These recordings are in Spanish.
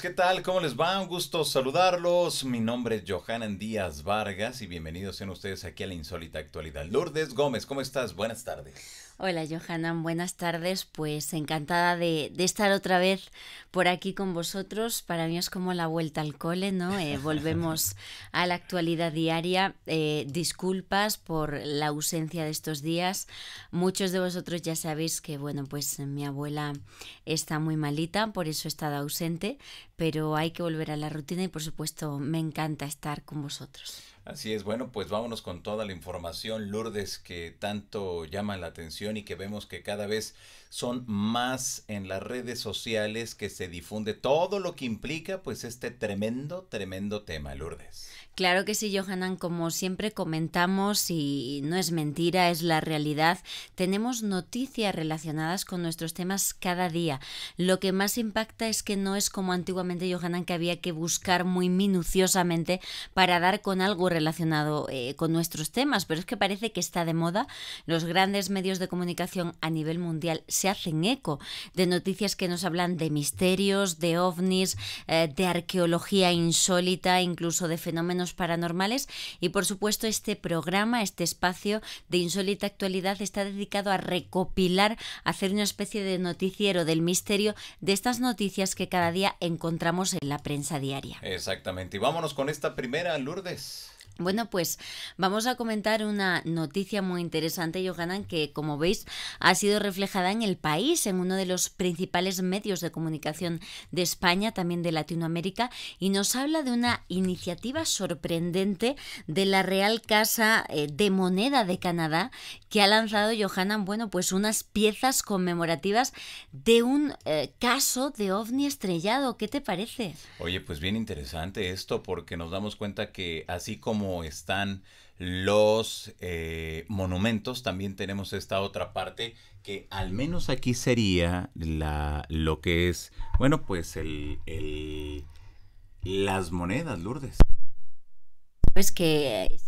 ¿qué tal? ¿Cómo les va? Un gusto saludarlos. Mi nombre es Johanan Díaz Vargas y bienvenidos sean ustedes aquí a la Insólita Actualidad. Lourdes Gómez, ¿cómo estás? Buenas tardes. Hola Johanna, buenas tardes. Pues encantada de, estar otra vez por aquí con vosotros. Para mí es como la vuelta al cole, ¿no? Eh, volvemos a la actualidad diaria. Eh, disculpas por la ausencia de estos días. Muchos de vosotros ya sabéis que, bueno, pues mi abuela está muy malita, por eso he estado ausente, pero hay que volver a la rutina y por supuesto me encanta estar con vosotros. Así es, bueno, pues vámonos con toda la información, Lourdes, que tanto llama la atención y que vemos que cada vez son más en las redes sociales que se difunde todo lo que implica pues este tremendo, tremendo tema, Lourdes. Claro que sí, Johanan, como siempre comentamos, y no es mentira, es la realidad, tenemos noticias relacionadas con nuestros temas cada día. Lo que más impacta es que no es como antiguamente, Johanan, que había que buscar muy minuciosamente para dar con algo relacionado eh, con nuestros temas, pero es que parece que está de moda. Los grandes medios de comunicación a nivel mundial se hacen eco de noticias que nos hablan de misterios, de ovnis, eh, de arqueología insólita, incluso de fenómenos paranormales. Y por supuesto este programa, este espacio de insólita actualidad está dedicado a recopilar, hacer una especie de noticiero del misterio de estas noticias que cada día encontramos en la prensa diaria. Exactamente. Y vámonos con esta primera, Lourdes. Bueno, pues vamos a comentar una noticia muy interesante, Johanan, que como veis ha sido reflejada en el país, en uno de los principales medios de comunicación de España, también de Latinoamérica, y nos habla de una iniciativa sorprendente de la Real Casa eh, de Moneda de Canadá, que ha lanzado, Johanan, bueno, pues unas piezas conmemorativas de un eh, caso de ovni estrellado. ¿Qué te parece? Oye, pues bien interesante esto, porque nos damos cuenta que así como están los eh, monumentos, también tenemos esta otra parte que al menos aquí sería la, lo que es, bueno, pues el, el las monedas, Lourdes. Pues que eh,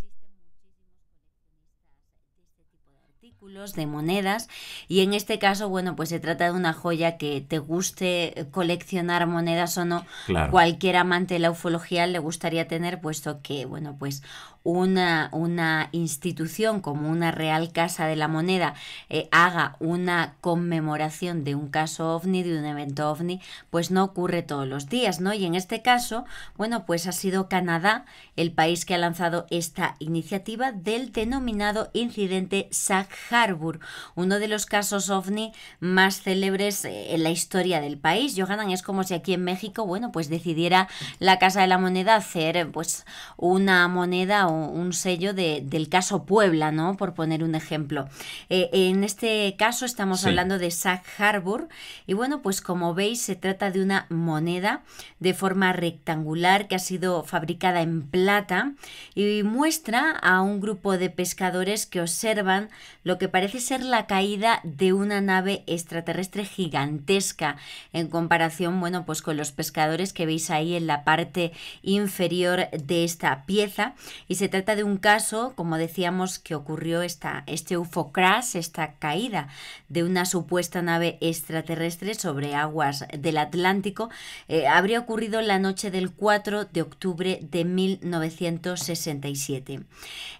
de monedas y en este caso, bueno, pues se trata de una joya que te guste coleccionar monedas o no, cualquier amante de la ufología le gustaría tener, puesto que, bueno, pues una, una institución como una Real Casa de la Moneda eh, haga una conmemoración de un caso ovni, de un evento ovni, pues no ocurre todos los días, ¿no? Y en este caso, bueno, pues ha sido Canadá el país que ha lanzado esta iniciativa del denominado incidente Sag Harbour, uno de los casos ovni más célebres eh, en la historia del país. Johanan, es como si aquí en México, bueno, pues decidiera la Casa de la Moneda hacer pues una moneda o un sello del caso Puebla, ¿no? Por poner un ejemplo. Eh, en este caso estamos hablando de Sack Harbor y bueno, pues como veis se trata de una moneda de forma rectangular que ha sido fabricada en plata y muestra a un grupo de pescadores que observan lo que parece ser la caída de una nave extraterrestre gigantesca en comparación, bueno, pues con los pescadores que veis ahí en la parte inferior de esta pieza se trata de un caso, como decíamos, que ocurrió esta, este UFO crash, esta caída de una supuesta nave extraterrestre sobre aguas del Atlántico, eh, habría ocurrido la noche del 4 de octubre de 1967.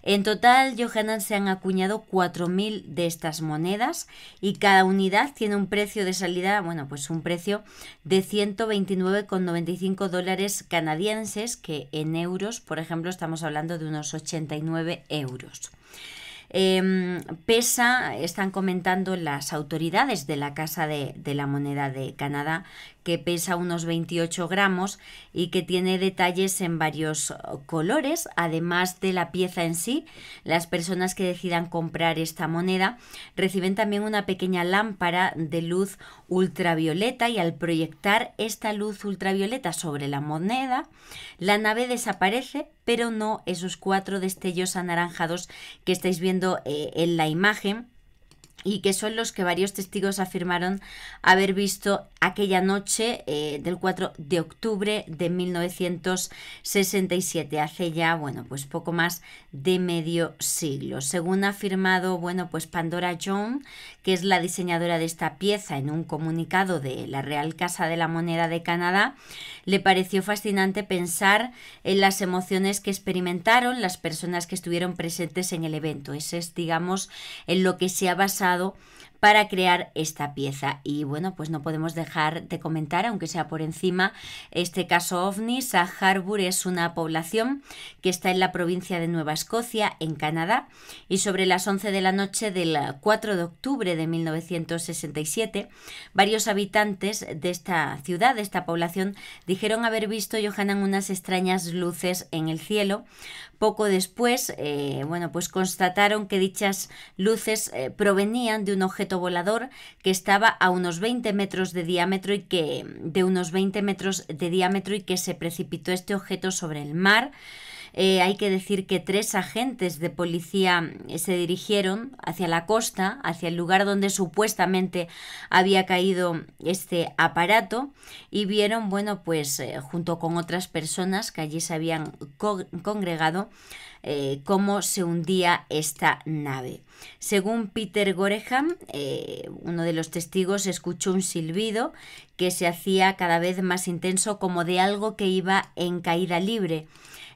En total, Johanan se han acuñado 4.000 de estas monedas y cada unidad tiene un precio de salida, bueno, pues un precio de 129,95 dólares canadienses, que en euros, por ejemplo, estamos hablando de unos 89 euros. Em, pesa, están comentando las autoridades de la Casa de la Moneda de Canadá, que pesa unos 28 gramos y que tiene detalles en varios eh, colores, además de la pieza en sí. Las personas que decidan comprar esta moneda reciben también una pequeña lámpara de luz ultravioleta y al proyectar esta luz ultravioleta sobre la moneda, la nave desaparece, pero no esos cuatro destellos anaranjados que estáis viendo eh, en la imagen y que son los que varios testigos afirmaron haber visto aquella noche eh, del 4 de octubre de 1967, hace ya, bueno, pues poco más de medio siglo. Según ha afirmado, bueno, pues Pandora John que es la diseñadora de esta pieza en un comunicado de la Real Casa de la Moneda de Canadá, le pareció fascinante pensar en las emociones que experimentaron las personas que estuvieron presentes en el evento. Ese es, digamos, en lo que se ha basado para crear esta pieza. Y bueno, pues no podemos dejar de comentar, aunque sea por encima, este caso ovni. Sag Harbour es una población que está en la provincia de Nueva Escocia, en Canadá, y sobre las 11 de la noche del 4 de octubre de 1967, varios habitantes de esta ciudad, de esta población, dijeron haber visto, Johanan, unas extrañas luces en el cielo, poco después, eh, bueno, pues constataron que dichas luces eh, provenían de un objeto volador que estaba a unos 20 metros de diámetro y que de unos 20 metros de diámetro y que se precipitó este objeto sobre el mar. Eh, hay que decir que tres agentes de policía eh, se dirigieron hacia la costa, hacia el lugar donde supuestamente había caído este aparato y vieron, bueno, pues eh, junto con otras personas que allí se habían congregado, cómo se hundía esta nave. Según Peter Goreham, uno de los testigos escuchó un silbido que se hacía cada vez más intenso como de algo que iba en caída libre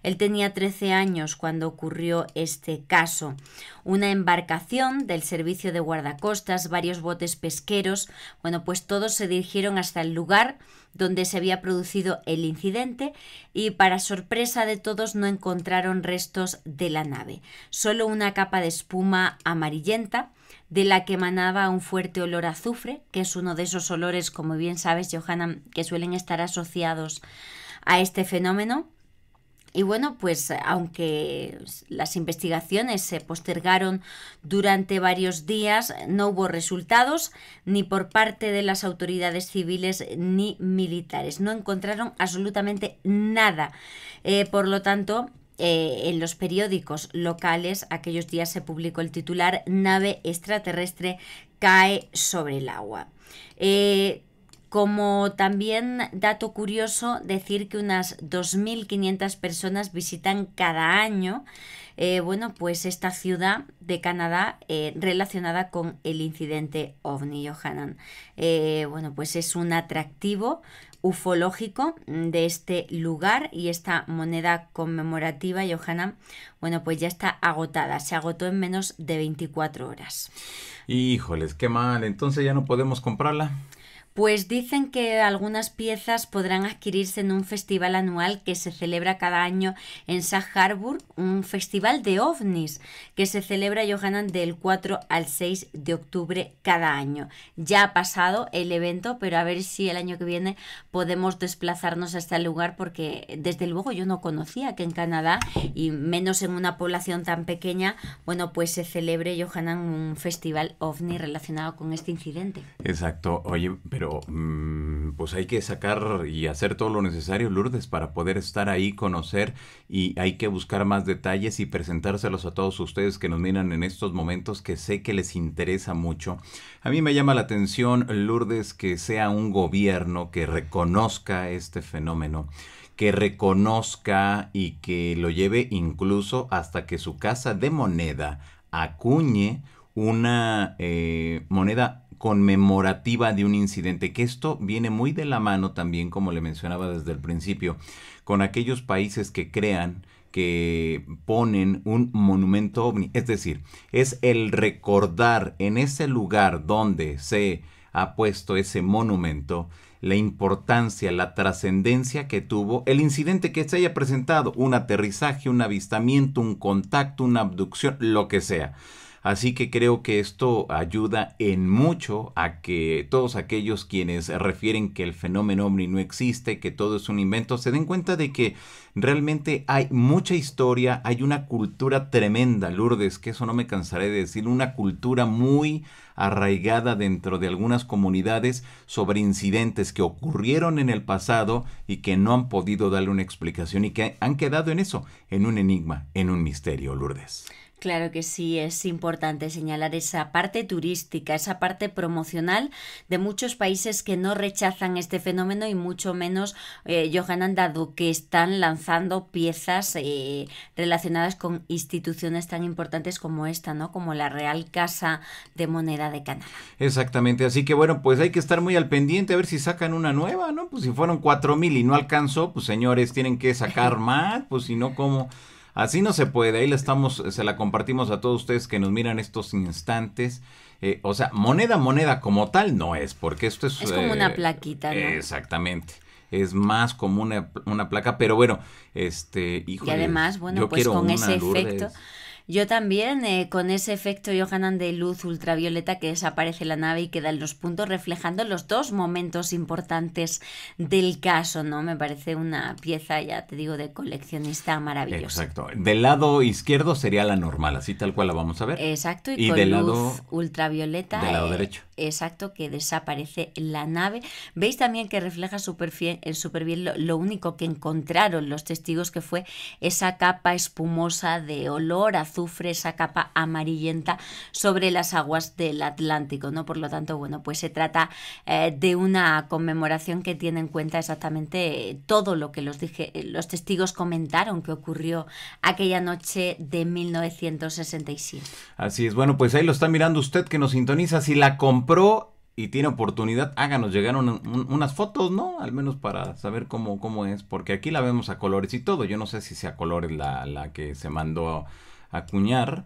él tenía 13 años cuando ocurrió este caso. Una embarcación del servicio de guardacostas, varios botes pesqueros, bueno, pues todos se dirigieron hasta el lugar donde se había producido el incidente y para sorpresa de todos no encontraron restos de la nave, solo una capa de espuma amarillenta de la que emanaba un fuerte olor a azufre, que es uno de esos olores, como bien sabes, Johanna, que suelen estar asociados a este fenómeno. Y bueno, pues aunque las investigaciones se postergaron durante varios días, no hubo resultados ni por parte de las autoridades civiles ni militares. No encontraron absolutamente nada. Eh, por lo tanto, eh, en los periódicos locales aquellos días se publicó el titular Nave extraterrestre cae sobre el agua. Eh, como también dato curioso, decir que unas 2.500 personas visitan cada año eh, bueno, pues esta ciudad de Canadá eh, relacionada con el incidente ovni, Johanan. Eh, bueno, pues es un atractivo ufológico de este lugar y esta moneda conmemorativa, Johanan, bueno, pues ya está agotada, se agotó en menos de 24 horas. Híjoles, qué mal, entonces ya no podemos comprarla. Pues dicen que algunas piezas podrán adquirirse en un festival anual que se celebra cada año en Sag un festival de ovnis que se celebra, Johanan, del 4 al 6 de octubre cada año. Ya ha pasado el evento, pero a ver si el año que viene podemos desplazarnos hasta el este lugar porque desde luego yo no conocía que en Canadá y menos en una población tan pequeña, bueno, pues se celebre, Johanan, un festival ovni relacionado con este incidente. Exacto. Oye, pero pero mm, pues hay que sacar y hacer todo lo necesario, Lourdes, para poder estar ahí, conocer y hay que buscar más detalles y presentárselos a todos ustedes que nos miran en estos momentos que sé que les interesa mucho. A mí me llama la atención, Lourdes, que sea un gobierno que reconozca este fenómeno que reconozca y que lo lleve incluso hasta que su casa de moneda acuñe una eh, moneda conmemorativa de un incidente, que esto viene muy de la mano también, como le mencionaba desde el principio, con aquellos países que crean que ponen un monumento ovni, es decir, es el recordar en ese lugar donde se ha puesto ese monumento, la importancia, la trascendencia que tuvo el incidente que se haya presentado, un aterrizaje, un avistamiento, un contacto, una abducción, lo que sea. Así que creo que esto ayuda en mucho a que todos aquellos quienes refieren que el fenómeno ovni no existe, que todo es un invento, se den cuenta de que realmente hay mucha historia, hay una cultura tremenda, Lourdes, que eso no me cansaré de decir, una cultura muy arraigada dentro de algunas comunidades sobre incidentes que ocurrieron en el pasado y que no han podido darle una explicación y que han quedado en eso, en un enigma, en un misterio, Lourdes. Claro que sí, es importante señalar esa parte turística, esa parte promocional de muchos países que no rechazan este fenómeno y mucho menos, eh, Johanan, dado que están lanzando piezas eh, relacionadas con instituciones tan importantes como esta, ¿no? Como la Real Casa de Moneda de Canadá. Exactamente, así que bueno, pues hay que estar muy al pendiente a ver si sacan una nueva, ¿no? Pues si fueron 4.000 y no alcanzó, pues señores, tienen que sacar más, pues si no, ¿cómo? Así no se puede, ahí la estamos, se la compartimos a todos ustedes que nos miran estos instantes. Eh, o sea, moneda, moneda como tal no es, porque esto es... Es como una eh, plaquita, ¿no? Exactamente es más como una, una, placa, pero bueno, este, hijo. Y además, bueno, pues con ese efecto yo también, eh, con ese efecto Johanan de luz ultravioleta que desaparece la nave y quedan en los puntos, reflejando los dos momentos importantes del caso, ¿no? Me parece una pieza, ya te digo, de coleccionista maravillosa. Exacto. Del lado izquierdo sería la normal, así tal cual la vamos a ver. Exacto, y, con del luz lado, ultravioleta. Del lado eh, derecho exacto que desaparece la nave. Veis también que refleja eh, súper bien lo, lo, único que encontraron los testigos, que fue esa capa espumosa de olor, azufre, esa capa amarillenta sobre las aguas del Atlántico. ¿no? Por lo tanto, bueno, pues se trata eh, de una conmemoración que tiene en cuenta exactamente eh, todo lo que los, dije, los testigos comentaron que ocurrió aquella noche de 1967. Así es, bueno, pues ahí lo está mirando usted que nos sintoniza. Si la compró y tiene oportunidad, háganos llegar unas fotos, ¿no? Al menos para saber cómo, cómo es, porque aquí la vemos a colores y todo. Yo no sé si sea colores la, la que se mandó a acuñar.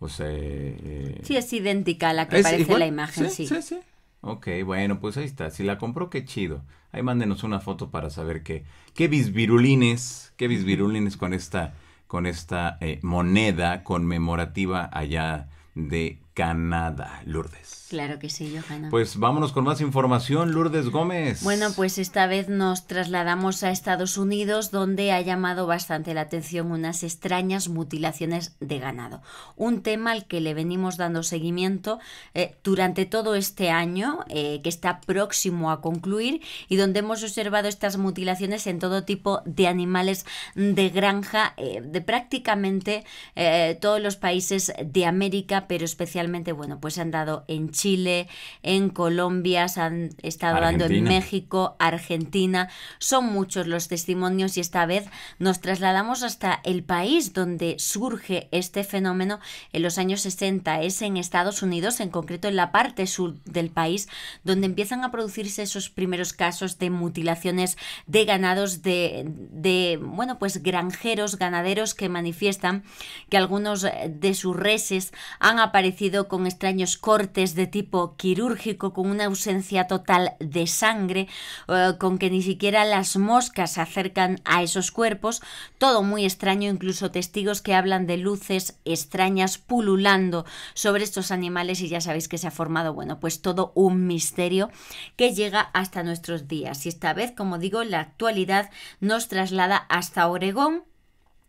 O sea, eh, sí, es idéntica a la que aparece en la imagen, sí, sí. Sí, sí. Ok, bueno, pues ahí está. Si la compró, qué chido. Ahí mándenos una foto para saber qué, qué bisvirulines, qué bisvirulines con esta, con esta eh, moneda conmemorativa allá de Canadá, Lourdes. Claro que sí, Johanna. Pues vámonos con más información, Lourdes Gómez. Bueno, pues esta vez nos trasladamos a Estados Unidos, donde ha llamado bastante la atención unas extrañas mutilaciones de ganado. Un tema al que le venimos dando seguimiento eh, durante todo este año, eh, que está próximo a concluir, y donde hemos observado estas mutilaciones en todo tipo de animales de granja, eh, de prácticamente todos los países de América, pero especialmente bueno, pues se han dado en Chile, en Colombia, se han estado dando en México, Argentina. Son muchos los testimonios y esta vez nos trasladamos hasta el país donde surge este fenómeno en los años 60. Es en Estados Unidos, en concreto en la parte sur del país, donde empiezan a producirse esos primeros casos de mutilaciones de ganados de, de bueno, pues granjeros, ganaderos que manifiestan que algunos de sus reses han aparecido con extraños cortes de tipo quirúrgico, con una ausencia total de sangre, eh, con que ni siquiera las moscas se acercan a esos cuerpos, todo muy extraño, incluso testigos que hablan de luces extrañas pululando sobre estos animales y ya sabéis que se ha formado, bueno, pues todo un misterio que llega hasta nuestros días. Y esta vez, como digo, la actualidad nos traslada hasta Oregón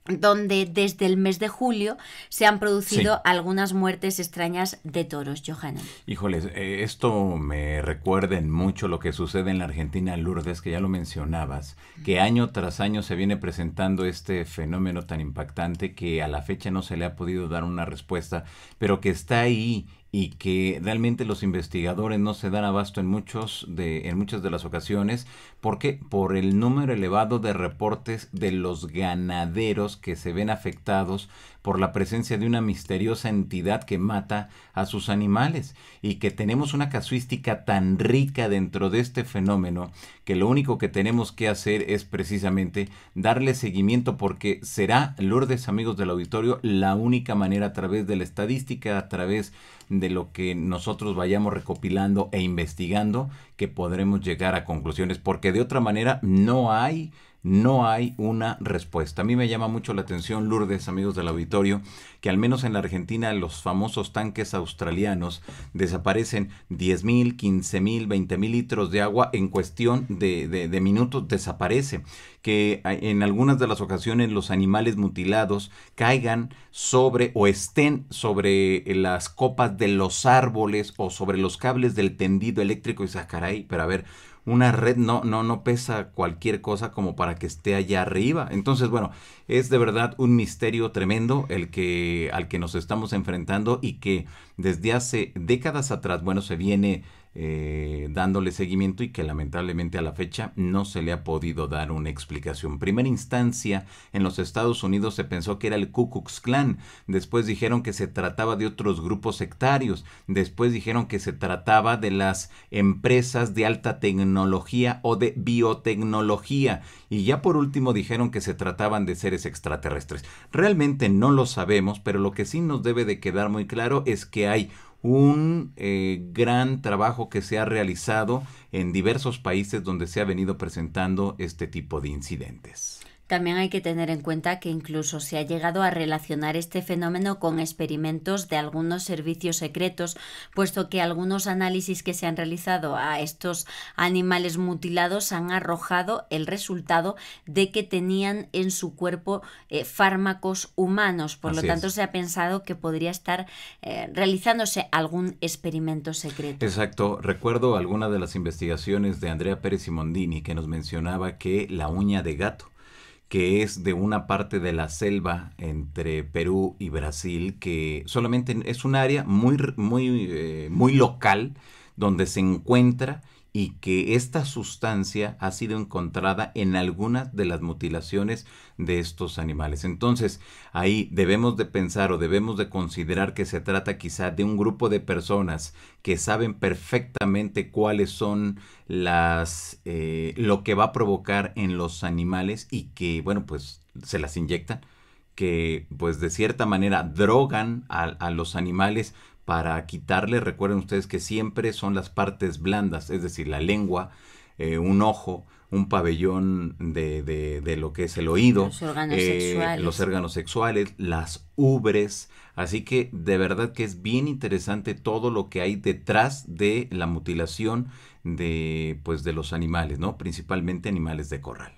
donde desde el mes de julio se han producido algunas muertes extrañas de toros, Johanna. Híjoles, eh, esto me recuerda en mucho lo que sucede en la Argentina, Lourdes, que ya lo mencionabas, que año tras año se viene presentando este fenómeno tan impactante que a la fecha no se le ha podido dar una respuesta, pero que está ahí y que realmente los investigadores no se dan abasto en, muchos de, en muchas de las ocasiones porque por el número elevado de reportes de los ganaderos que se ven afectados por la presencia de una misteriosa entidad que mata a sus animales y que tenemos una casuística tan rica dentro de este fenómeno que lo único que tenemos que hacer es precisamente darle seguimiento porque será, Lourdes amigos del auditorio, la única manera a través de la estadística, a través de lo que nosotros vayamos recopilando e investigando que podremos llegar a conclusiones, porque de otra manera no hay no hay una respuesta. A mí me llama mucho la atención, Lourdes, amigos del auditorio, que al menos en la Argentina los famosos tanques australianos desaparecen 10 mil, 15 mil, 20 mil litros de agua en cuestión de, minutos, desaparece. Que en algunas de las ocasiones los animales mutilados caigan sobre o estén sobre las copas de los árboles o sobre los cables del tendido eléctrico y sacarán Ahí, pero a ver, una red no, no, no pesa cualquier cosa como para que esté allá arriba. Entonces, bueno, es de verdad un misterio tremendo el que, al que nos estamos enfrentando y que desde hace décadas atrás, bueno, se viene eh, dándole seguimiento y que lamentablemente a la fecha no se le ha podido dar una explicación. En primera instancia, en los Estados Unidos se pensó que era el Ku Klux Klan, después dijeron que se trataba de otros grupos sectarios, después dijeron que se trataba de las empresas de alta tecnología o de biotecnología y ya por último dijeron que se trataban de seres extraterrestres. Realmente no lo sabemos, pero lo que sí nos debe de quedar muy claro es que hay un eh, gran trabajo que se ha realizado en diversos países donde se ha venido presentando este tipo de incidentes. También hay que tener en cuenta que incluso se ha llegado a relacionar este fenómeno con experimentos de algunos servicios secretos, puesto que algunos análisis que se han realizado a estos animales mutilados han arrojado el resultado de que tenían en su cuerpo eh, fármacos humanos. Por lo tanto, se ha pensado que podría estar eh, realizándose algún experimento secreto. Exacto. Recuerdo alguna de las investigaciones de Andrea Pérez Simondini que nos mencionaba que la uña de gato que es de una parte de la selva entre Perú y Brasil, que solamente es un área muy, muy, eh, muy local donde se encuentra y que esta sustancia ha sido encontrada en algunas de las mutilaciones de estos animales. Entonces, ahí debemos de pensar o debemos de considerar que se trata quizá de un grupo de personas que saben perfectamente cuáles son las eh, lo que va a provocar en los animales y que, bueno, pues se las inyectan que pues de cierta manera drogan a los animales para quitarle, recuerden ustedes que siempre son las partes blandas, es decir, la lengua, eh, un ojo, un pabellón de, de, lo que es el oído, los órganos, eh, sexuales. los órganos sexuales, las ubres. Así que de verdad que es bien interesante todo lo que hay detrás de la mutilación de, pues, de los animales, ¿no? Principalmente animales de corral.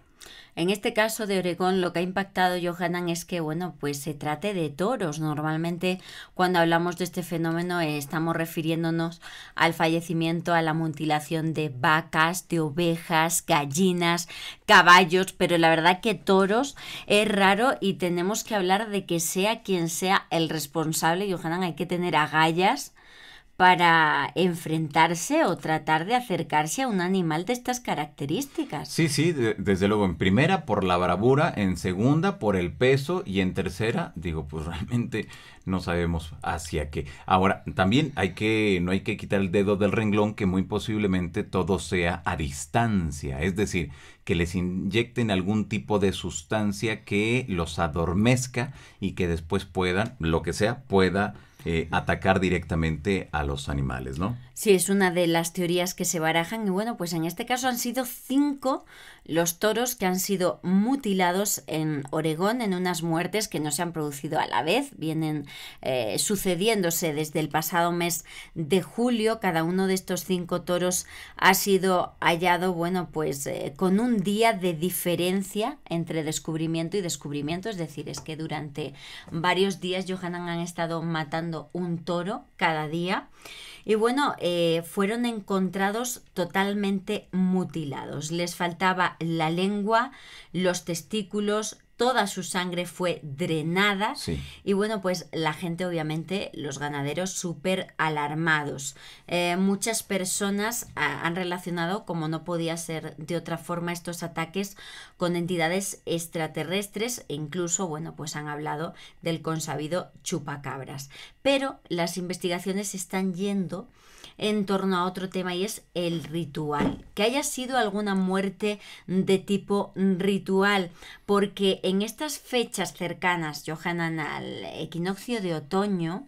En este caso de Oregón lo que ha impactado Johanan es que, bueno, pues se trate de toros. Normalmente cuando hablamos de este fenómeno eh, estamos refiriéndonos al fallecimiento, a la mutilación de vacas, de ovejas, gallinas, caballos, pero la verdad que toros es raro y tenemos que hablar de que sea quien sea el responsable, Johanan, hay que tener agallas para enfrentarse o tratar de acercarse a un animal de estas características. Sí, sí, desde luego, en primera por la bravura, en segunda por el peso y en tercera, digo, pues realmente no sabemos hacia qué. Ahora, también hay que, no hay que quitar el dedo del renglón que muy posiblemente todo sea a distancia, es decir, que les inyecten algún tipo de sustancia que los adormezca y que después puedan, lo que sea, pueda eh, atacar directamente a los animales, ¿no? Sí, es una de las teorías que se barajan y bueno, pues en este caso han sido cinco los toros que han sido mutilados en Oregón en unas muertes que no se han producido a la vez, vienen eh, sucediéndose desde el pasado mes de julio, cada uno de estos cinco toros ha sido hallado, bueno, pues eh, con un día de diferencia entre descubrimiento y descubrimiento, es decir, es que durante varios días Johanan han estado matando un toro cada día. Y bueno, eh, fueron encontrados totalmente mutilados. Les faltaba la lengua, los testículos, toda su sangre fue drenada. Y bueno, pues la gente, obviamente, los ganaderos súper alarmados. Eh, muchas personas han relacionado, como no podía ser de otra forma, estos ataques con entidades extraterrestres e incluso, bueno, pues han hablado del consabido chupacabras. Pero las investigaciones están yendo en torno a otro tema y es el ritual. Que haya sido alguna muerte de tipo ritual, porque en estas fechas cercanas, Johanan, al equinoccio de otoño,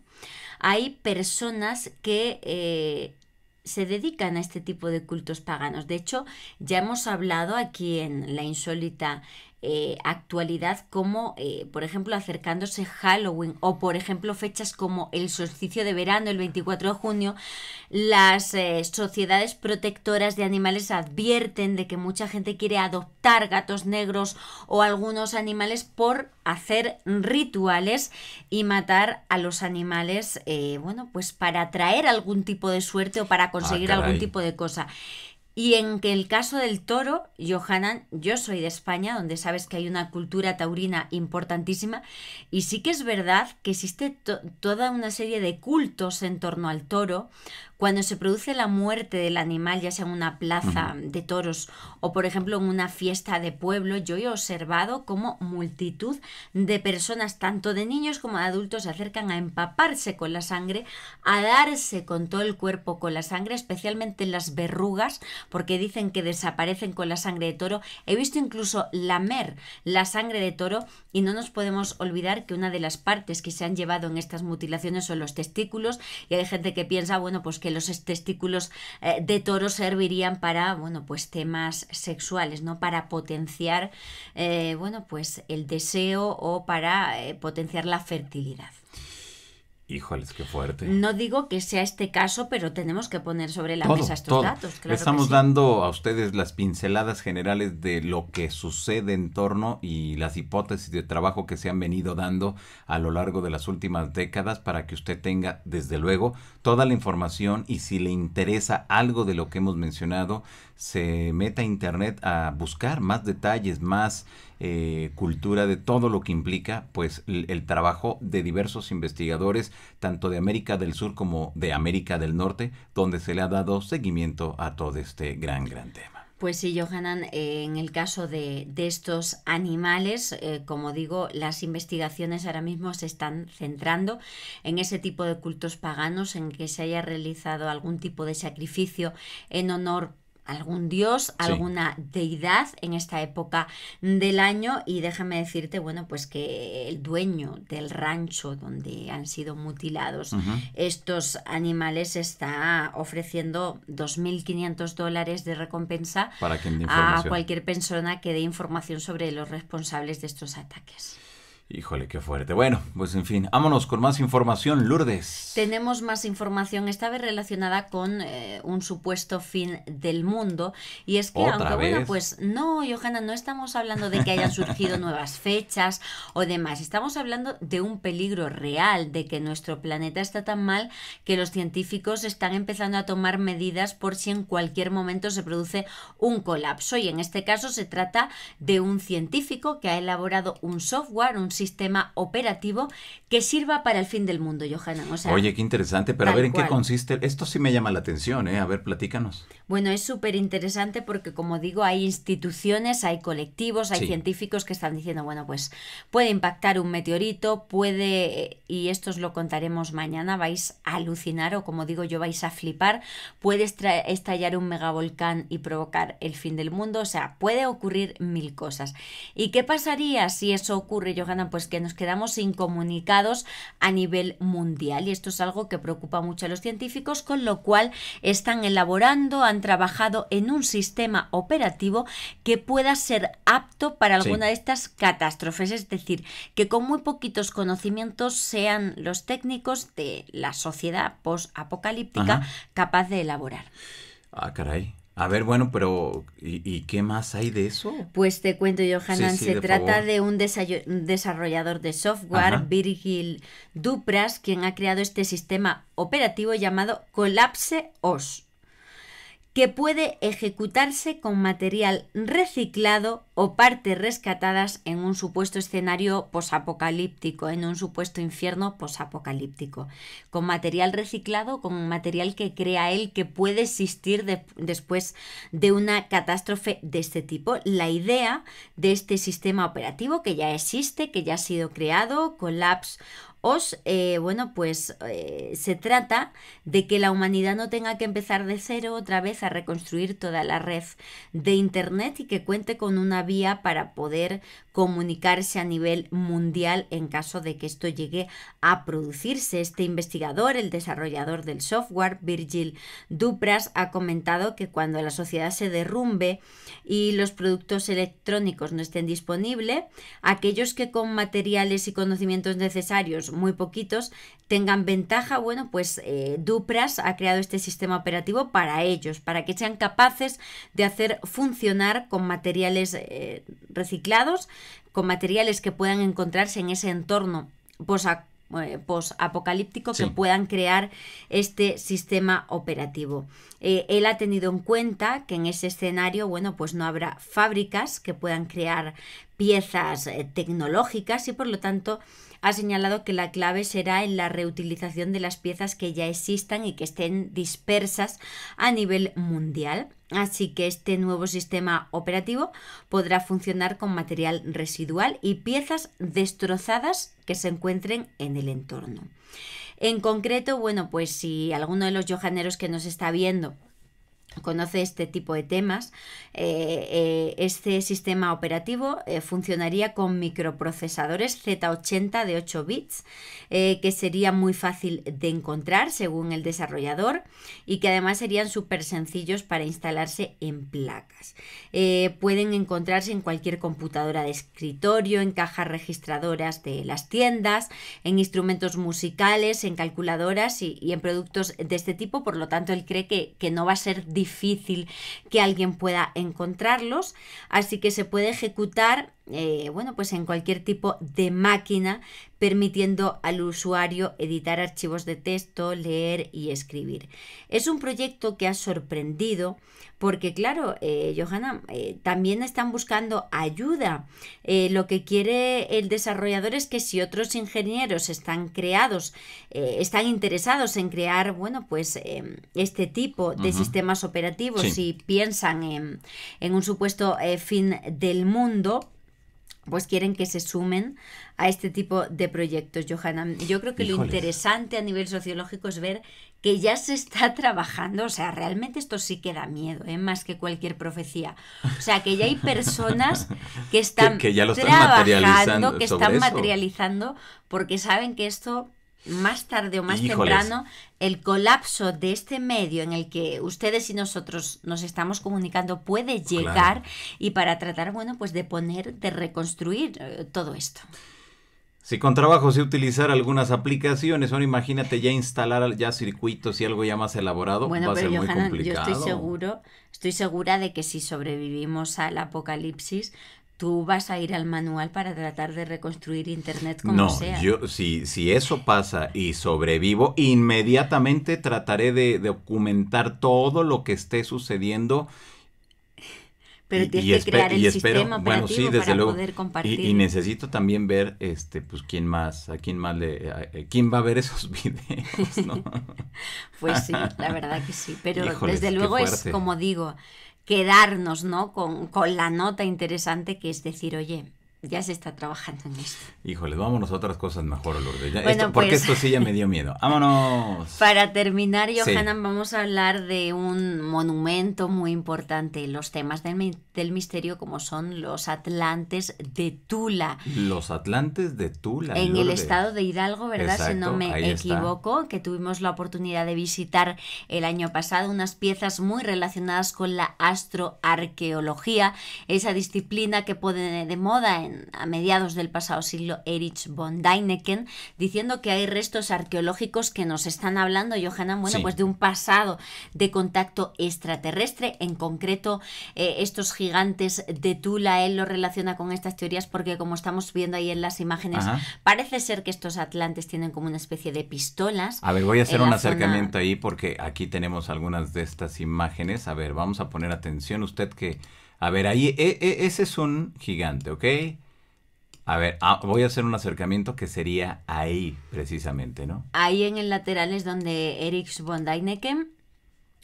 hay personas que eh, se dedican a este tipo de cultos paganos. De hecho, ya hemos hablado aquí en La Insólita eh, actualidad como, eh, por ejemplo, acercándose Halloween o, por ejemplo, fechas como el solsticio de verano, el 24 de junio, las eh, sociedades protectoras de animales advierten de que mucha gente quiere adoptar gatos negros o algunos animales por hacer rituales y matar a los animales, bueno, pues para atraer algún tipo de suerte o para ah, conseguir algún tipo de cosa. Y en que el caso del toro, Johanan, yo soy de España, donde sabes que hay una cultura taurina importantísima, y sí que es verdad que existe toda una serie de cultos en torno al toro, cuando se produce la muerte del animal, ya sea en una plaza de toros o, por ejemplo, en una fiesta de pueblo, yo he observado cómo multitud de personas, tanto de niños como de adultos, se acercan a empaparse con la sangre, a darse con todo el cuerpo con la sangre, especialmente las verrugas, porque dicen que desaparecen con la sangre de toro. He visto incluso lamer la sangre de toro y no nos podemos olvidar que una de las partes que se han llevado en estas mutilaciones son los testículos y hay gente que piensa, bueno, pues que los testículos eh, de toro servirían para, bueno, pues temas sexuales, ¿no? Para potenciar, eh, bueno, pues el deseo o para eh, potenciar la fertilidad. Híjoles, qué fuerte. No digo que sea este caso, pero tenemos que poner sobre la mesa estos datos. Claro Estamos dando a ustedes las pinceladas generales de lo que sucede en torno y las hipótesis de trabajo que se han venido dando a lo largo de las últimas décadas para que usted tenga, desde luego, toda la información y si le interesa algo de lo que hemos mencionado, se meta a internet a buscar más detalles, más eh, cultura de todo lo que implica pues el, trabajo de diversos investigadores tanto de América del Sur como de América del Norte donde se le ha dado seguimiento a todo este gran gran tema. Pues sí, Johanan, eh, en el caso de, estos animales, eh, como digo, las investigaciones ahora mismo se están centrando en ese tipo de cultos paganos en que se haya realizado algún tipo de sacrificio en honor algún dios, alguna deidad en esta época del año y déjame decirte, bueno, pues que el dueño del rancho donde han sido mutilados estos animales está ofreciendo 2.500 dólares de recompensa a cualquier persona que dé información sobre los responsables de estos ataques. Híjole, qué fuerte. Bueno, pues en fin, vámonos con más información, Lourdes. Tenemos más información, esta vez relacionada con eh, un supuesto fin del mundo. Y es que, aunque bueno, pues no, Johanna, no estamos hablando de que hayan surgido nuevas fechas o demás. Estamos hablando de un peligro real, de que nuestro planeta está tan mal que los científicos están empezando a tomar medidas por si en cualquier momento se produce un colapso. Y en este caso se trata de un científico que ha elaborado un software, un sistema operativo que sirva para el fin del mundo, Johanna. Oye, qué interesante, pero a ver en qué consiste. Esto sí me llama la atención, ¿eh? A ver, platícanos. Bueno, es súper interesante porque, como digo, hay instituciones, hay colectivos, hay científicos que están diciendo, bueno, pues puede impactar un meteorito, puede, y esto os lo contaremos mañana, vais a alucinar o, como digo yo, vais a flipar, puede estallar un megavolcán y provocar el fin del mundo, o sea, puede ocurrir mil cosas. ¿Y qué pasaría si eso ocurre, Johanna? pues que nos quedamos incomunicados a nivel mundial y esto es algo que preocupa mucho a los científicos, con lo cual están elaborando, han trabajado en un sistema operativo que pueda ser apto para alguna de estas catástrofes, es decir, que con muy poquitos conocimientos sean los técnicos de la sociedad post-apocalíptica capaz de elaborar. Ah, caray. A ver, bueno, pero ¿y, qué más hay de eso? Pues te cuento, Johanan, se trata de un desarrollador de software, Virgil Dupras, quien ha creado este sistema operativo llamado Collapse OS que puede ejecutarse con material reciclado o partes rescatadas en un supuesto escenario posapocalíptico, en un supuesto infierno posapocalíptico. Con material reciclado, con material que crea él que puede existir después de una catástrofe de este tipo. La idea de este sistema operativo que ya existe, que ya ha sido creado, Collapse os, eh, bueno, pues eh, se trata de que la humanidad no tenga que empezar de cero otra vez a reconstruir toda la red de Internet y que cuente con una vía para poder comunicarse a nivel mundial en caso de que esto llegue a producirse. Este investigador, el desarrollador del software, Virgil Dupras, ha comentado que cuando la sociedad se derrumbe y los productos electrónicos no estén disponibles, aquellos que con materiales y conocimientos necesarios, muy poquitos, tengan ventaja, bueno, pues eh, Dupras ha creado este sistema operativo para ellos, para que sean capaces de hacer funcionar con materiales eh, reciclados con materiales que puedan encontrarse en ese entorno eh, posapocalíptico que puedan crear este sistema operativo. Eh, él ha tenido en cuenta que en ese escenario, bueno, pues no habrá fábricas que puedan crear piezas eh, tecnológicas y por lo tanto ha señalado que la clave será en la reutilización de las piezas que ya existan y que estén dispersas a nivel mundial. Así que este nuevo sistema operativo podrá funcionar con material residual y piezas destrozadas que se encuentren en el entorno. En concreto, bueno, pues si alguno de los johaneros que nos está viendo conoce este tipo de temas, eh, eh, este sistema operativo eh, funcionaría con microprocesadores Z80 de 8 bits, que sería muy fácil de encontrar según el desarrollador y que además serían súper sencillos para instalarse en placas. pueden encontrarse en cualquier computadora de escritorio, en cajas registradoras de las tiendas, en instrumentos musicales, en calculadoras y, en productos de este tipo, por lo tanto él cree que, que no va a ser difícil difícil que alguien pueda encontrarlos, así que se puede ejecutar eh, bueno, pues en cualquier tipo de máquina, permitiendo al usuario editar archivos de texto, leer y escribir. Es un proyecto que ha sorprendido porque, claro, eh, Johanna, eh, también están buscando ayuda. lo que quiere el desarrollador es que si otros ingenieros están creados, están interesados en crear, bueno, pues em, este tipo de sistemas operativos y piensan en un supuesto fin del mundo, pues quieren que se sumen a este tipo de proyectos, Johanna. Yo creo que lo interesante a nivel sociológico es ver que ya se está trabajando, o sea, realmente esto sí que da miedo, ¿eh? más que cualquier profecía. O sea, que ya hay personas que están que, ya lo están trabajando, que están materializando, porque saben que esto más tarde o más temprano, el colapso de este medio en el que ustedes y nosotros nos estamos comunicando puede llegar y para tratar, bueno, pues de poner, de reconstruir eh, todo esto. Si con trabajo y utilizar algunas aplicaciones, ahora imagínate ya instalar ya circuitos y algo ya más elaborado, bueno, va ser muy Johanna, Yo estoy seguro, estoy segura de que si sobrevivimos al apocalipsis, tú vas a ir al manual para tratar de reconstruir Internet como no, sea. No, yo si, si eso pasa y sobrevivo, inmediatamente trataré de, documentar todo lo que esté sucediendo. Pero tienes que crear el sistema para poder compartir. Y, necesito también ver, este, pues, quién más, a quién más le, quién va a ver esos videos, ¿no? pues sí, la verdad que sí. Pero desde luego es, como digo, quedarnos ¿no? con, con la nota interesante que es decir, oye, ya se está trabajando en esto. Híjole, vámonos a otras cosas mejor, Lourdes. porque pues. esto sí ya me dio miedo. ¡Vámonos! Para terminar, Johanna, vamos a hablar de un monumento muy importante. Los temas del, misterio, como son los Atlantes de Tula. Los Atlantes de Tula. En el estado de Hidalgo, ¿verdad? si no me equivoco, que tuvimos la oportunidad de visitar el año pasado unas piezas muy relacionadas con la astroarqueología, esa disciplina que pone de moda a mediados del pasado siglo Erich von Däniken, diciendo que hay restos arqueológicos que nos están hablando, Johanna, bueno, pues de un pasado de contacto extraterrestre, en concreto eh, estos gigantes de Tula, él lo relaciona con estas teorías porque como estamos viendo ahí en las imágenes, parece ser que estos atlantes tienen como una especie de pistolas. A ver, voy a hacer un acercamiento ahí porque aquí tenemos algunas de estas imágenes. A ver, vamos a poner atención usted que a ver, ahí e, e, ese es un gigante, ¿ok? A ver, ah, voy a hacer un acercamiento que sería ahí, precisamente, ¿no? Ahí en el lateral es donde Erich von Däniken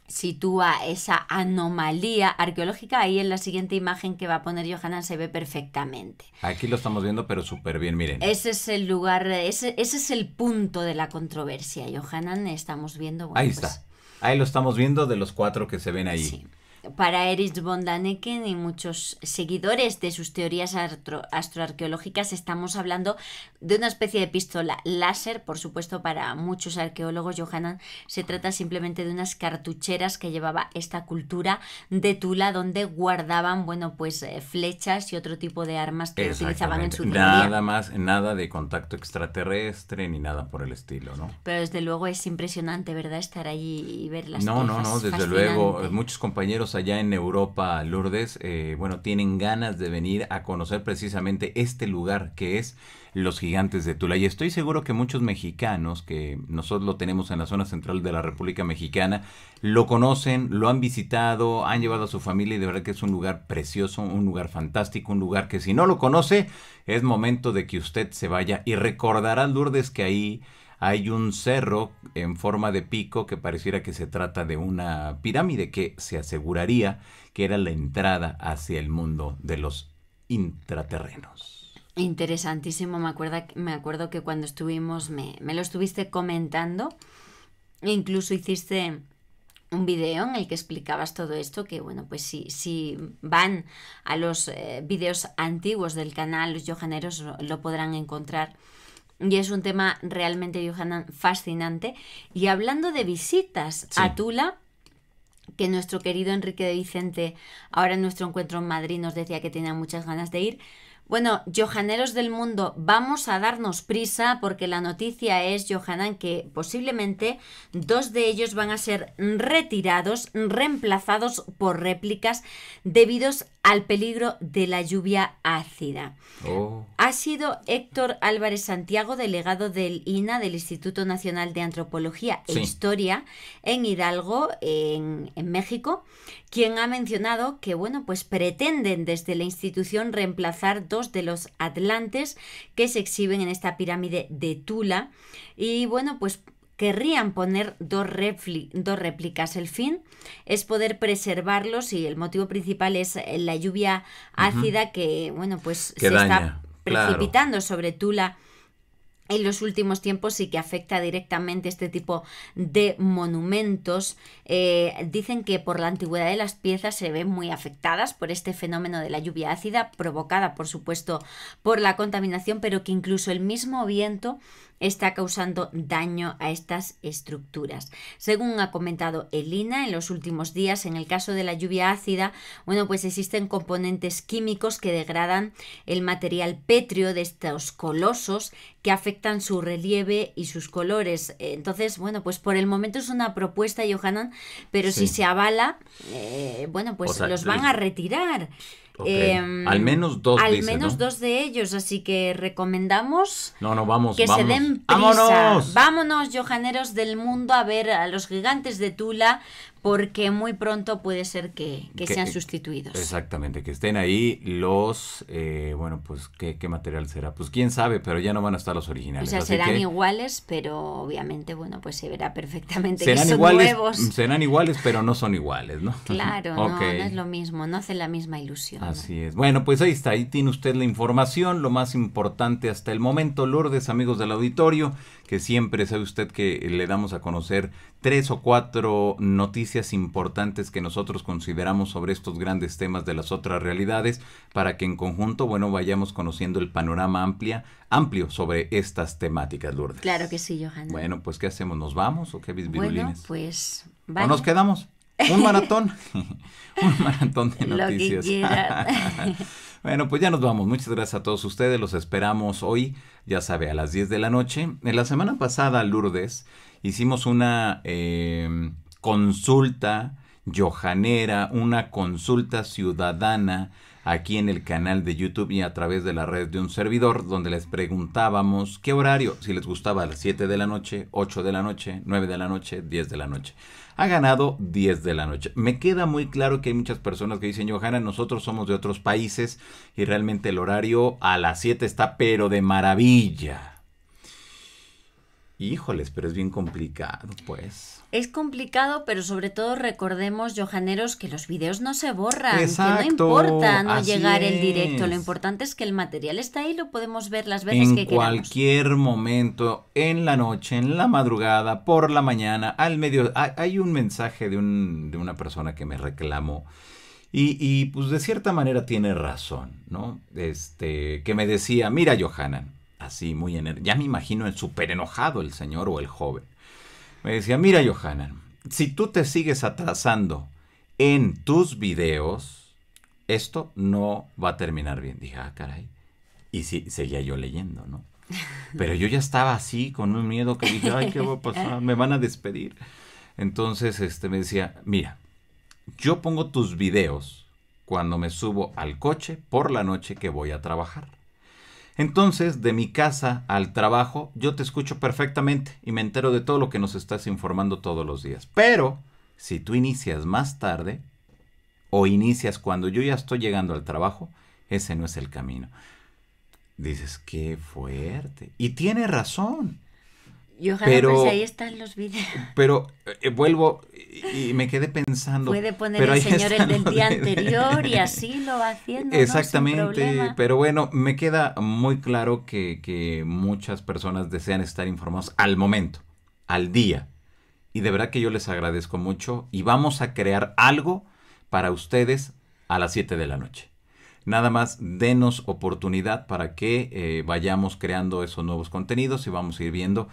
sitúa esa anomalía arqueológica. Ahí en la siguiente imagen que va a poner Johannan se ve perfectamente. Aquí lo estamos viendo, pero súper bien, miren. Ese es el lugar, ese, es el punto de la controversia, Johanan, Estamos viendo... ahí está. Pues ahí lo estamos viendo de los cuatro que se ven ahí. Sí para Erich von Daneken y muchos seguidores de sus teorías astroarqueológicas estamos hablando de una especie de pistola láser, por supuesto para muchos arqueólogos, Johanan, se trata simplemente de unas cartucheras que llevaba esta cultura de Tula donde guardaban, bueno, pues eh, flechas y otro tipo de armas que utilizaban en su día. Nada más, nada de contacto extraterrestre ni nada por el estilo, ¿no? Pero desde luego es impresionante, ¿verdad? Estar allí y ver las cosas. No, no, no, desde luego, muchos compañeros allá en Europa, Lourdes, eh, bueno, tienen ganas de venir a conocer precisamente este lugar que es los gigantes de Tula. Y estoy seguro que muchos mexicanos, que nosotros lo tenemos en la zona central de la República Mexicana, lo conocen, lo han visitado, han llevado a su familia y de verdad que es un lugar precioso, un lugar fantástico, un lugar que si no lo conoce, es momento de que usted se vaya y recordará, Lourdes, que ahí hay un cerro en forma de pico que pareciera que se trata de una pirámide que se aseguraría que era la entrada hacia el mundo de los intraterrenos. Interesantísimo, me, me acuerdo que cuando estuvimos, me, lo estuviste comentando, e incluso hiciste un video en el que explicabas todo esto, que bueno, pues si, si van a los vídeos eh, videos antiguos del canal, los yojaneros lo podrán encontrar y es un tema realmente, fascinante. Y hablando de visitas a Tula, que nuestro querido Enrique de Vicente, ahora en nuestro encuentro en Madrid, nos decía que tenía muchas ganas de ir, bueno, Johaneros del mundo, vamos a darnos prisa porque la noticia es, Johanan, que posiblemente dos de ellos van a ser retirados, reemplazados por réplicas debidos al peligro de la lluvia ácida. Oh. Ha sido Héctor Álvarez Santiago, delegado del INA, del Instituto Nacional de Antropología e Historia, en Hidalgo, en, en México, quien ha mencionado que, bueno, pues pretenden desde la institución reemplazar dos de los atlantes que se exhiben en esta pirámide de Tula. Y bueno, pues querrían poner dos, réplicas. El fin es poder preservarlos y el motivo principal es eh, la lluvia ácida que, bueno, pues se está precipitando sobre Tula en los últimos tiempos sí que afecta directamente este tipo de monumentos. Eh, dicen que por la antigüedad de las piezas se ven muy afectadas por este fenómeno de la lluvia ácida, provocada por supuesto por la contaminación, pero que incluso el mismo viento está causando daño a estas estructuras. Según ha comentado Elina, en los últimos días, en el caso de la lluvia ácida, bueno, pues existen componentes químicos que degradan el material pétreo de estos colosos que afectan su relieve y sus colores. Entonces, bueno, pues por el momento es una propuesta, Johanan, pero si se avala, eh, bueno, pues los van a retirar. Em, al menos dos. Al menos dos de ellos, así que recomendamos no, no, vamos, que se den prisa. ¡Vámonos! Vámonos, johaneros del mundo, a ver a los gigantes de Tula, porque muy pronto puede ser que, sean sustituidos. Exactamente, que estén ahí los, eh, bueno, pues ¿qué, material será. Pues quién sabe, pero ya no van a estar los originales. O sea, serán iguales, pero obviamente, bueno, pues se verá perfectamente serán iguales, Serán iguales, pero no son iguales, ¿no? Claro, no, no es lo mismo, no hacen la misma ilusión. Así es. Bueno, pues ahí está, ahí tiene usted la información, lo más importante hasta el momento, Lourdes, amigos del auditorio, que siempre sabe usted que le damos a conocer tres o cuatro noticias importantes que nosotros consideramos sobre estos grandes temas de las otras realidades, para que en conjunto, bueno, vayamos conociendo el panorama amplia, amplio sobre estas temáticas, Lourdes. Claro que sí, Johanna. Bueno, pues ¿qué hacemos? ¿Nos vamos o qué, Bueno, pues... Vale. ¿O nos quedamos? Un maratón. un maratón de noticias. bueno, pues ya nos vamos. Muchas gracias a todos ustedes. Los esperamos hoy, ya sabe, a las 10 de la noche. En la semana pasada, Lourdes, hicimos una eh, consulta yohanera, una consulta ciudadana aquí en el canal de YouTube y a través de la red de un servidor donde les preguntábamos qué horario, si les gustaba las 7 de la noche, 8 de la noche, 9 de la noche, 10 de la noche. Ha ganado 10 de la noche. Me queda muy claro que hay muchas personas que dicen, Johanna, nosotros somos de otros países y realmente el horario a las 7 está pero de maravilla. Híjoles, pero es bien complicado, pues. Es complicado, pero sobre todo recordemos, Johaneros, que los videos no se borran, que no importa no llegar el directo, lo importante es que el material está ahí, lo podemos ver las veces que queramos. En cualquier momento, en la noche, en la madrugada, por la mañana, al medio. Hay un mensaje de, una persona que me reclamó. Y, y, pues de cierta manera tiene razón, ¿no? Este, que me decía, mira, Johanan, así, muy enérgico Ya me imagino el súper enojado, el señor o el joven. Me decía, mira Johanna si tú te sigues atrasando en tus videos, esto no va a terminar bien. Dije, ah, caray. Y sí, seguía yo leyendo, ¿no? Pero yo ya estaba así, con un miedo que dije, ay, ¿qué va a pasar? Me van a despedir. Entonces este, me decía, mira, yo pongo tus videos cuando me subo al coche por la noche que voy a trabajar. Entonces, de mi casa al trabajo, yo te escucho perfectamente y me entero de todo lo que nos estás informando todos los días. Pero, si tú inicias más tarde, o inicias cuando yo ya estoy llegando al trabajo, ese no es el camino. Dices, qué fuerte. Y tiene razón. Yo pues, pero, ahí están los videos. Pero eh, vuelvo y, me quedé pensando. Puede poner el señor el del día anterior y así lo va haciendo. Exactamente, pero bueno, me queda muy claro que, muchas personas desean estar informados al momento, al día. Y de verdad que yo les agradezco mucho y vamos a crear algo para ustedes a las 7 de la noche. Nada más denos oportunidad para que eh, vayamos creando esos nuevos contenidos y vamos a ir viendo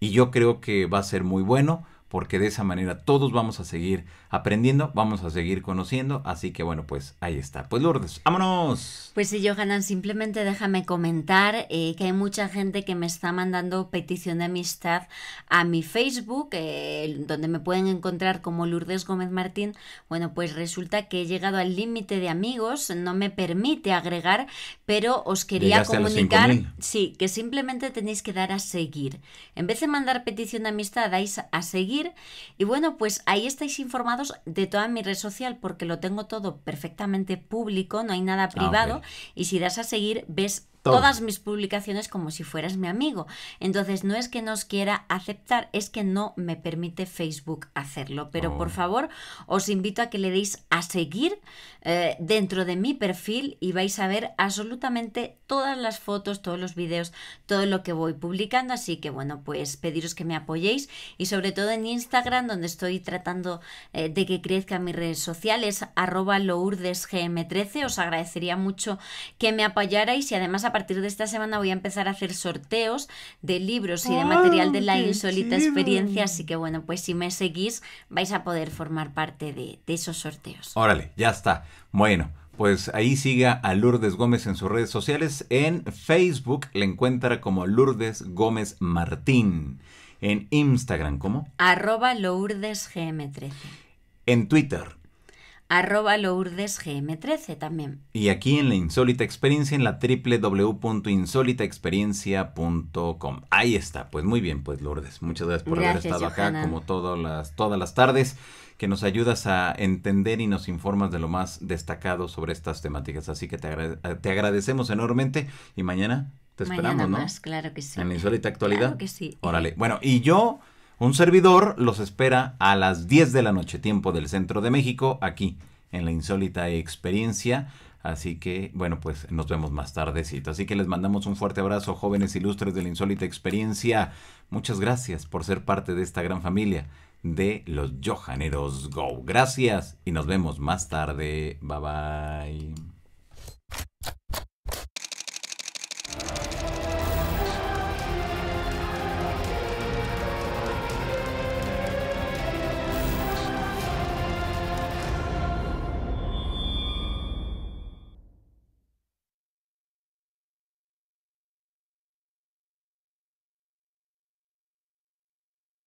y yo creo que va a ser muy bueno porque de esa manera todos vamos a seguir aprendiendo, vamos a seguir conociendo, así que bueno, pues ahí está. Pues Lourdes, vámonos. Pues sí, Johanan, simplemente déjame comentar eh, que hay mucha gente que me está mandando petición de amistad a mi Facebook, eh, donde me pueden encontrar como Lourdes Gómez Martín. Bueno, pues resulta que he llegado al límite de amigos, no me permite agregar, pero os quería comunicar, sí, que simplemente tenéis que dar a seguir. En vez de mandar petición de amistad, dais a seguir y bueno, pues ahí estáis informados de toda mi red social porque lo tengo todo perfectamente público, no hay nada ah, privado y si das a seguir ves todas mis publicaciones como si fueras mi amigo. Entonces, no es que nos quiera aceptar, es que no me permite Facebook hacerlo. Pero oh. por favor, os invito a que le deis a seguir eh, dentro de mi perfil y vais a ver absolutamente todas las fotos, todos los vídeos, todo lo que voy publicando. Así que, bueno, pues pediros que me apoyéis y sobre todo en Instagram, donde estoy tratando eh, de que crezcan mis redes sociales, arroba lourdesgm13. Os agradecería mucho que me apoyarais y además a partir de esta semana voy a empezar a hacer sorteos de libros y de ah, material de la insólita experiencia, así que bueno, pues si me seguís vais a poder formar parte de, esos sorteos. Órale, ya está. Bueno. Pues ahí siga a Lourdes Gómez en sus redes sociales. En Facebook le encuentra como Lourdes Gómez Martín. En Instagram, ¿cómo? Arroba Lourdes GM13. En Twitter, arroba lourdesgm13 también. Y aquí en la insólita experiencia, en la www.insólitaexperiencia.com. Ahí está, pues muy bien, pues Lourdes, muchas gracias por haber estado acá como todas las, todas las tardes que nos ayudas a entender y nos informas de lo más destacado sobre estas temáticas. Así que te, agradecemos enormemente y mañana te esperamos, más, claro que sí. En la insólita actualidad. que sí. Órale. Bueno, y yo un servidor los espera a las 10 de la noche, tiempo del centro de México, aquí en la insólita experiencia. Así que, bueno, pues nos vemos más tardecito. Así que les mandamos un fuerte abrazo, jóvenes ilustres de la insólita experiencia. Muchas gracias por ser parte de esta gran familia de los Johaneros Go. Gracias y nos vemos más tarde. Bye bye.